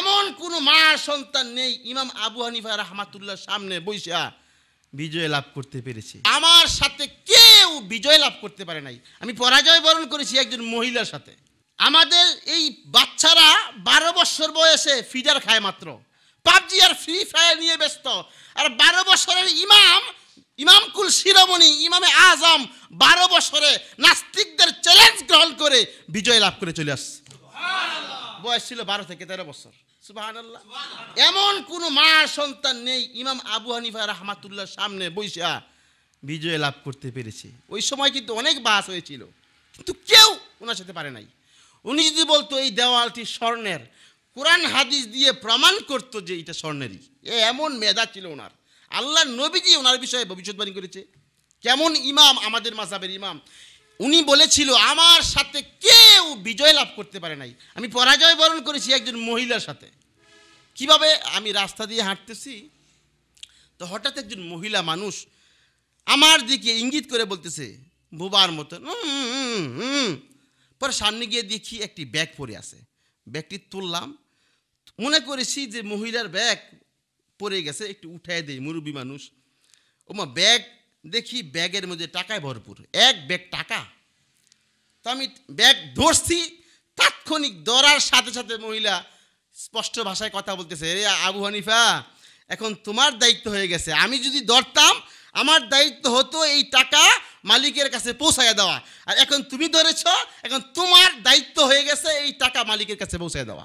এমন কোন মা সন্তান নেই ইমাম আবু হানিফা রহমাতুল্লাহ সামনে বৈশা বিজয় লাভ করতে পেরেছে আমার সাথে কেউ বিজয় লাভ করতে পারে নাই আমি পরাজয় বরণ করেছি একজন মহিলার সাথে আমাদের এই বাচ্চারা বারো বছর বয়সে ফিজার খায় মাত্র পাবজি আর ফ্রি ফায়ার নিয়ে ব্যস্ত আর বারো বছরের ইমাম ইমাম কুল শিরোমণি ইমামে আজম বারো বছরে নাস্তিকদের চ্যালেঞ্জ গ্রহণ করে বিজয় লাভ করে চলে আসছে বয়স ছিল বারো থেকে তেরো বছর সুবাহান এমন কোন মা সন্তান নেই ইমাম আবু হানিফা রহমাতুল্লাহ সামনে বৈশা বিজয় লাভ করতে পেরেছে ওই সময় কিন্তু অনেক বাস হয়েছিল কিন্তু কেউ ওনার সাথে পারে নাই উনি যদি বলতো এই দেওয়ালটি স্বর্ণের কোরআন হাদিস দিয়ে প্রমাণ করতো যে এটা স্বর্ণেরই এ এমন মেধা ছিল ওনার আল্লাহ নবীজি ওনার বিষয়ে ভবিষ্যৎবাণী করেছে কেমন ইমাম আমাদের মাসাবের ইমাম উনি বলেছিল আমার সাথে বিজয় লাভ করতে পারে নাই আমি পরাজয় বরণ করেছি একজন মহিলার সাথে কিভাবে আমি রাস্তা দিয়ে হাঁটতেছি তো হঠাৎ একজন মহিলা মানুষ আমার দিকে ইঙ্গিত করে বলতেছে ভোবার মতন পরে সামনে গিয়ে দেখি একটি ব্যাগ পরে আছে ব্যাগটি তুললাম মনে করেছি যে মহিলার ব্যাগ পড়ে গেছে একটু উঠায় দেয় মুরুবী মানুষ ওমা ব্যাগ দেখি ব্যাগের মধ্যে টাকায় ভরপুর এক ব্যাগ টাকা তো আমি ব্যাগ ধরছি তাৎক্ষণিক ধরার সাথে সাথে মহিলা স্পষ্ট ভাষায় কথা বলতেছে রে আবু হানিফা এখন তোমার দায়িত্ব হয়ে গেছে আমি যদি ধরতাম আমার দায়িত্ব হতো এই টাকা মালিকের কাছে পৌঁছায় দেওয়া আর এখন তুমি ধরেছ এখন তোমার দায়িত্ব হয়ে গেছে এই টাকা মালিকের কাছে পৌঁছায় দেওয়া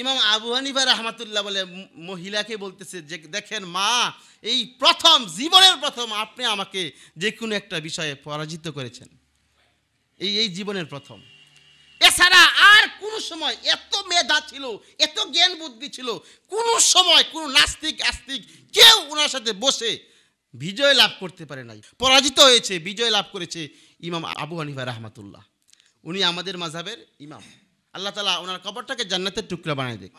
ইমাম আবু হানিফা রহমাতুল্লাহ বলে মহিলাকে বলতেছে যে দেখেন মা এই প্রথম জীবনের প্রথম আপনি আমাকে যে কোনো একটা বিষয়ে পরাজিত করেছেন এই এই জীবনের প্রথম এছাড়া আর কোন সময় এত মেধা ছিল এত জ্ঞান বুদ্ধি ছিল কোনো সময় কোন নাস্তিক আস্তিক কেউ ওনার সাথে বসে বিজয় লাভ করতে পারে নাই পরাজিত হয়েছে বিজয় লাভ করেছে ইমাম আবু হানিফা রহমাতুল্লাহ উনি আমাদের মাঝাবের ইমাম আল্লাহ তালা ওনার কবরটাকে জান্নাতের টুকরা বানায় দেখ